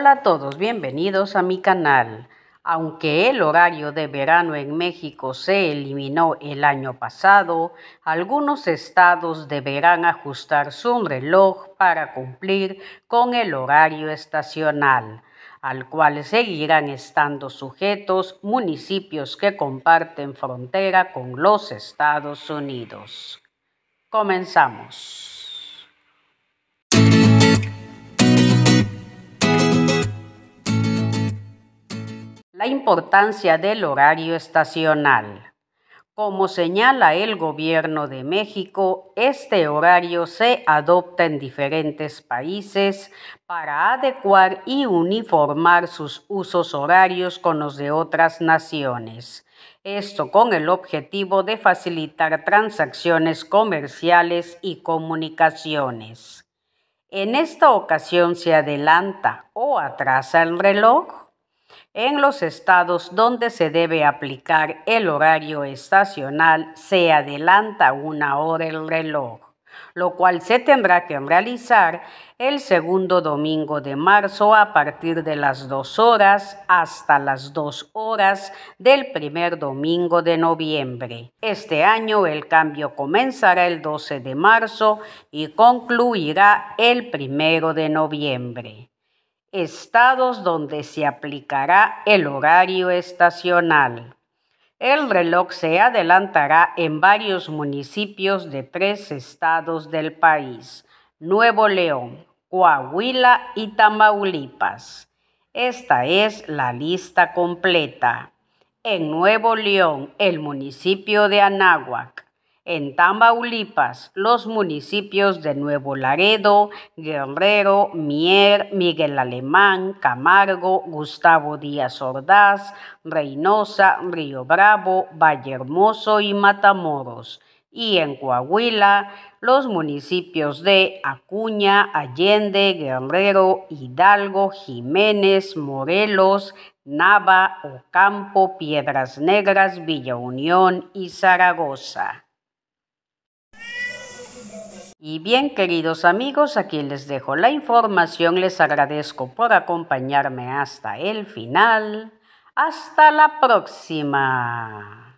Hola a todos, bienvenidos a mi canal. Aunque el horario de verano en México se eliminó el año pasado, algunos estados deberán ajustar su reloj para cumplir con el horario estacional, al cual seguirán estando sujetos municipios que comparten frontera con los Estados Unidos. Comenzamos. la importancia del horario estacional. Como señala el gobierno de México, este horario se adopta en diferentes países para adecuar y uniformar sus usos horarios con los de otras naciones. Esto con el objetivo de facilitar transacciones comerciales y comunicaciones. En esta ocasión se adelanta o atrasa el reloj en los estados donde se debe aplicar el horario estacional se adelanta una hora el reloj, lo cual se tendrá que realizar el segundo domingo de marzo a partir de las 2 horas hasta las 2 horas del primer domingo de noviembre. Este año el cambio comenzará el 12 de marzo y concluirá el primero de noviembre estados donde se aplicará el horario estacional. El reloj se adelantará en varios municipios de tres estados del país, Nuevo León, Coahuila y Tamaulipas. Esta es la lista completa. En Nuevo León, el municipio de Anáhuac, en Tamaulipas, los municipios de Nuevo Laredo, Guerrero, Mier, Miguel Alemán, Camargo, Gustavo Díaz Ordaz, Reynosa, Río Bravo, Valle Hermoso y Matamoros. Y en Coahuila, los municipios de Acuña, Allende, Guerrero, Hidalgo, Jiménez, Morelos, Nava, Ocampo, Piedras Negras, Villa Unión y Zaragoza. Y bien, queridos amigos, aquí les dejo la información. Les agradezco por acompañarme hasta el final. Hasta la próxima.